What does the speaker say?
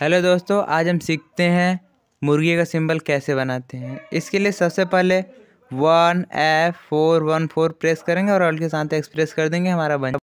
hello दोस्तों आज हम सीखते हैं मुर्गी का सिंबल कैसे बनाते हैं इसके लिए सबसे पहले one F four one four press करेंगे और ऑल के साथ एक्सप्रेस कर देंगे हमारा बन